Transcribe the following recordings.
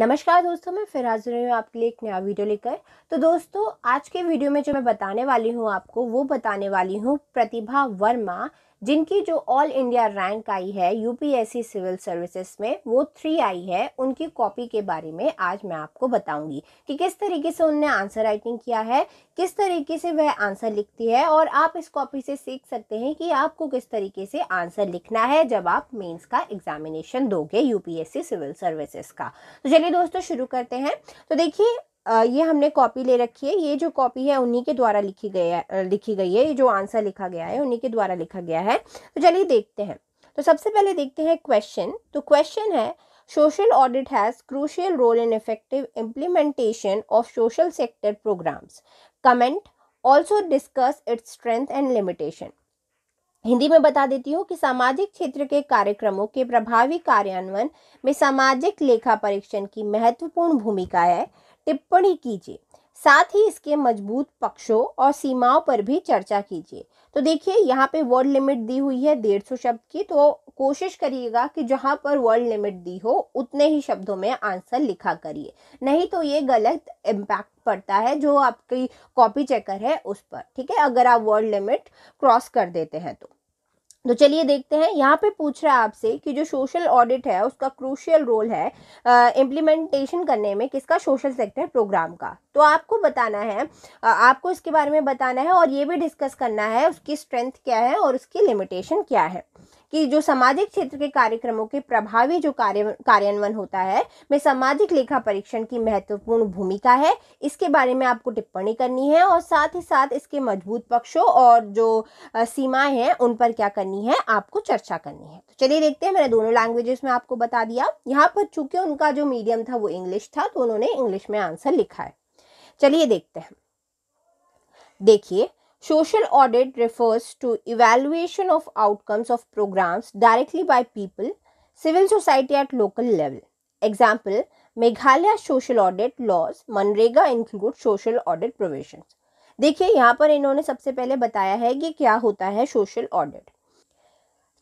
नमस्कार दोस्तों मैं फिर हाजिर हूँ आपके लिए एक नया वीडियो लेकर तो दोस्तों आज के वीडियो में जो मैं बताने वाली हूँ आपको वो बताने वाली हूँ प्रतिभा वर्मा जिनकी जो ऑल इंडिया रैंक आई है यूपीएससी सिविल सर्विसेज में वो थ्री आई है उनकी कॉपी के बारे में आज मैं आपको बताऊंगी कि किस तरीके से उनने आंसर राइटिंग किया है किस तरीके से वह आंसर लिखती है और आप इस कॉपी से सीख सकते हैं कि आपको किस तरीके से आंसर लिखना है जब आप मेन्स का एग्जामिनेशन दोगे यूपीएससी सिविल सर्विसेज का तो चलिए दोस्तों शुरू करते हैं तो देखिए ये हमने कॉपी ले रखी है ये जो कॉपी है उन्हीं के द्वारा लिखी गया लिखी गई है ये जो आंसर लिखा गया है उन्हीं के द्वारा लिखा गया है तो चलिए देखते हैं तो सबसे पहले देखते हैं क्वेश्चन तो क्वेश्चन है social audit has crucial role in effective implementation of social sector programs comment also discuss its strength and limitation Hindi में बता देती हूँ कि सामाजिक क्षेत्र के कार्यक्रमों के प्रभावी कार्यान्वयन में सामाजिक लेखा परीक्षण की महत्वपूर्ण भूमिका है टिप्पणी कीजिए साथ ही इसके मजबूत पक्षों और सीमाओं पर भी चर्चा कीजिए तो देखिए यहाँ पे वर्ड लिमिट दी हुई है डेढ़ सौ शब्द की तो कोशिश करिएगा कि जहाँ पर वर्ड लिमिट दी हो उतने ही शब्दों में आंसर लिखा करिए नहीं तो ये गलत इम्पैक्ट पड़ता है जो आपकी कॉपी चेकर है उस पर ठीक है अगर आप वर्ड लिमिट क्रॉस कर देते हैं तो तो चलिए देखते हैं यहाँ पे पूछ रहा है आपसे कि जो सोशल ऑडिट है उसका क्रूशियल रोल है इम्प्लीमेंटेशन करने में किसका सोशल सेक्टर प्रोग्राम का तो आपको बताना है आ, आपको इसके बारे में बताना है और ये भी डिस्कस करना है उसकी स्ट्रेंथ क्या है और उसकी लिमिटेशन क्या है कि जो सामाजिक क्षेत्र के कार्यक्रमों के प्रभावी जो कार्य कार्यान्वयन होता है में सामाजिक लेखा परीक्षण की महत्वपूर्ण भूमिका है इसके बारे में आपको टिप्पणी करनी है और साथ ही साथ इसके मजबूत पक्षों और जो सीमाएं हैं उन पर क्या करनी है आपको चर्चा करनी है तो चलिए देखते हैं मैंने दोनों लैंग्वेजेस में आपको बता दिया यहाँ पर चूंकि उनका जो मीडियम था वो इंग्लिश था तो उन्होंने इंग्लिश में आंसर लिखा है चलिए देखते हैं देखिए Social audit refers to evaluation of outcomes of programs directly by people, civil society at local level. Example, Meghalaya social audit laws मनरेगा इंक्लूड सोशल ऑडिट प्रोविजन देखिए यहाँ पर इन्होंने सबसे पहले बताया है कि क्या होता है सोशल ऑडिट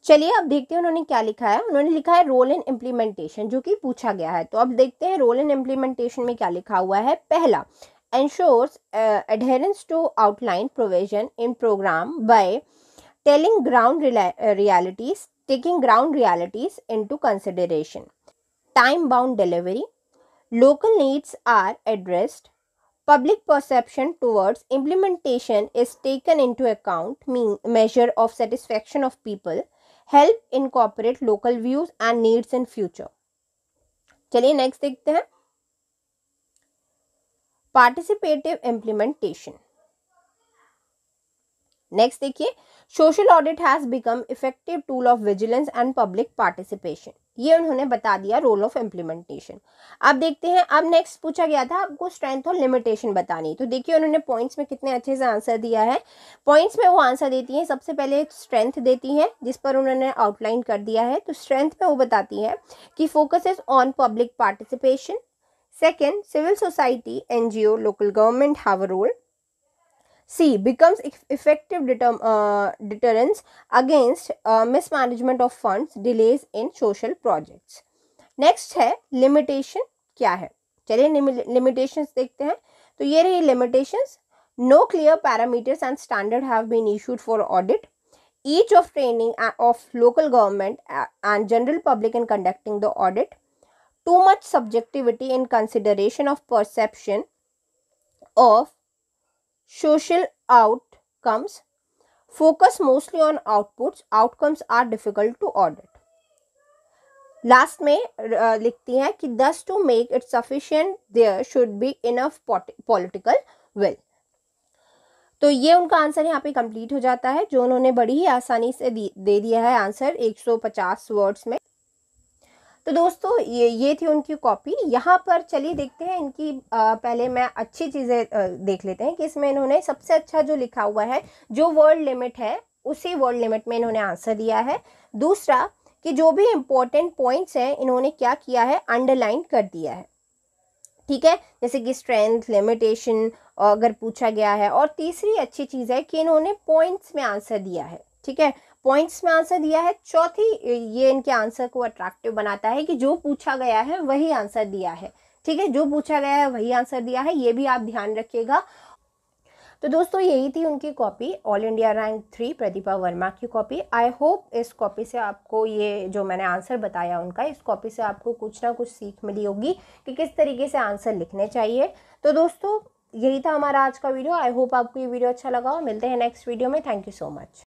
चलिए अब देखते हैं उन्होंने क्या लिखा है उन्होंने लिखा है रोल इन इम्प्लीमेंटेशन जो कि पूछा गया है तो अब देखते हैं रोल इन इम्प्लीमेंटेशन में क्या लिखा हुआ है पहला ensures uh, adherence to outlined provision in program by telling ground uh, realities taking ground realities into consideration time bound delivery local needs are addressed public perception towards implementation is taken into account mean measure of satisfaction of people help incorporate local views and needs in future चलिए next देखते हैं participative implementation next देखिए social audit has become effective tool of vigilance and public participation ये उन्होंने बता दिया role of implementation अब देखते हैं अब नेक्स्ट पूछा गया था आपको स्ट्रेंथ और लिमिटेशन बतानी तो देखिए उन्होंने पॉइंट्स में कितने अच्छे से आंसर दिया है पॉइंट्स में वो आंसर देती हैं सबसे पहले स्ट्रेंथ देती हैं जिस पर उन्होंने आउटलाइन कर दिया है तो स्ट्रेंथ में वो बताती है कि focus is on public participation Second, civil society, NGO, local government have a role. C. Becomes effective deter- uh, deterrence against uh, mismanagement of funds, delays in social projects. Next है limitation क्या है चलिए limitations देखते हैं तो ये रही limitations no clear parameters and standard have been issued for audit each of training of local government and general public in conducting the audit too much subjectivity in consideration of perception of social outcomes focus mostly on outputs outcomes are difficult to audit last में likhti hai ki thus to make it sufficient there should be enough political will तो ये उनका answer यहाँ पे complete हो जाता है जो उन्होंने बड़ी ही आसानी से दे दिया है आंसर 150 वर्ड्स में तो दोस्तों ये ये थी उनकी कॉपी यहाँ पर चलिए देखते हैं इनकी आ, पहले मैं अच्छी चीज़ें देख लेते हैं कि इसमें इन्होंने सबसे अच्छा जो लिखा हुआ है जो वर्ड लिमिट है उसी वर्ड लिमिट में इन्होंने आंसर दिया है दूसरा कि जो भी इम्पोर्टेंट पॉइंट्स हैं इन्होंने क्या किया है अंडरलाइन कर दिया है ठीक है जैसे कि स्ट्रेंथ लिमिटेशन अगर पूछा गया है और तीसरी अच्छी चीज़ है कि इन्होंने पॉइंट्स में आंसर दिया है ठीक है पॉइंट्स में आंसर दिया है चौथी ये इनके आंसर को अट्रैक्टिव बनाता है कि जो पूछा गया है वही आंसर दिया है ठीक है जो पूछा गया है वही आंसर दिया है ये भी आप ध्यान रखिएगा तो दोस्तों यही थी उनकी copy all India rank three Pratibha Verma की कॉपी आई होप इस कॉपी से आपको ये जो मैंने आंसर बताया उनका इस कॉपी से आपको कुछ ना कुछ सीख मिली होगी कि किस तरीके से आंसर लिखने चाहिए तो दोस्तों यही था हमारा आज का वीडियो आई होप आपको ये वीडियो अच्छा लगा हो मिलते हैं नेक्स्ट वीडियो में थैंक यू सो मच